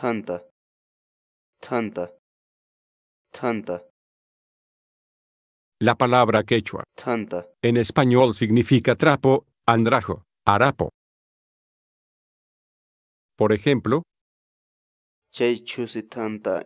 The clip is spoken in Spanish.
tanta, tanta, tanta. La palabra quechua, tanta, en español significa trapo, andrajo, harapo. Por ejemplo, chay tanta